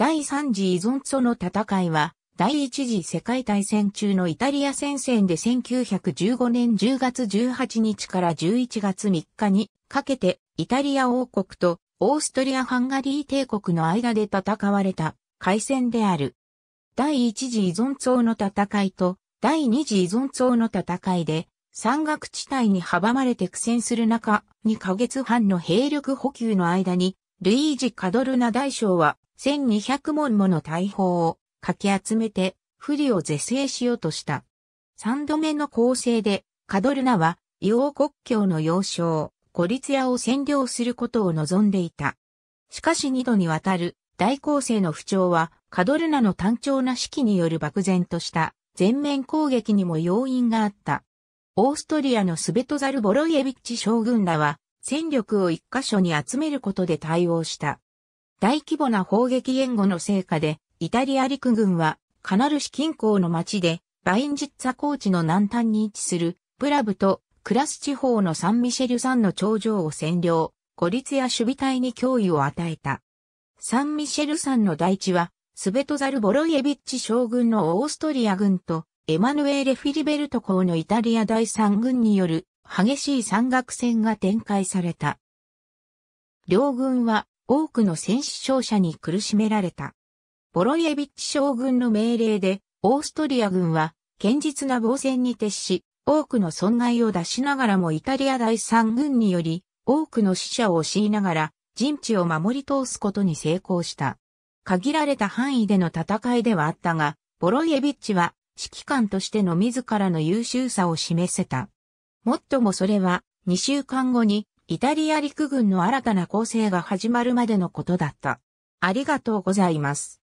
第3次依存との戦いは、第1次世界大戦中のイタリア戦線で1915年10月18日から11月3日にかけてイタリア王国とオーストリア・ハンガリー帝国の間で戦われた海戦である。第1次依存層の戦いと第2次依存層の戦いで山岳地帯に阻まれて苦戦する中、2ヶ月半の兵力補給の間にルイージ・カドルナ大将は1200門もの大砲をかき集めて不利を是正しようとした。三度目の攻勢でカドルナは硫黄国境の要衝、ゴリツヤを占領することを望んでいた。しかし二度にわたる大攻勢の不調はカドルナの単調な指揮による漠然とした全面攻撃にも要因があった。オーストリアのスベトザル・ボロイエビッチ将軍らは戦力を一箇所に集めることで対応した。大規模な砲撃援護の成果で、イタリア陸軍は、カナル市近郊の町で、バインジッツァ高地の南端に位置する、プラブとクラス地方のサンミシェル山の頂上を占領、孤立や守備隊に脅威を与えた。サンミシェル山の大地は、スベトザル・ボロイエビッチ将軍のオーストリア軍と、エマヌエーレ・フィリベルト公のイタリア第三軍による激しい山岳戦が展開された。両軍は多くの戦死傷者に苦しめられた。ボロイエビッチ将軍の命令で、オーストリア軍は、堅実な防戦に徹し、多くの損害を出しながらもイタリア第三軍により、多くの死者を強いながら、陣地を守り通すことに成功した。限られた範囲での戦いではあったが、ボロイエビッチは指揮官としての自らの優秀さを示せた。もっともそれは2週間後にイタリア陸軍の新たな構成が始まるまでのことだった。ありがとうございます。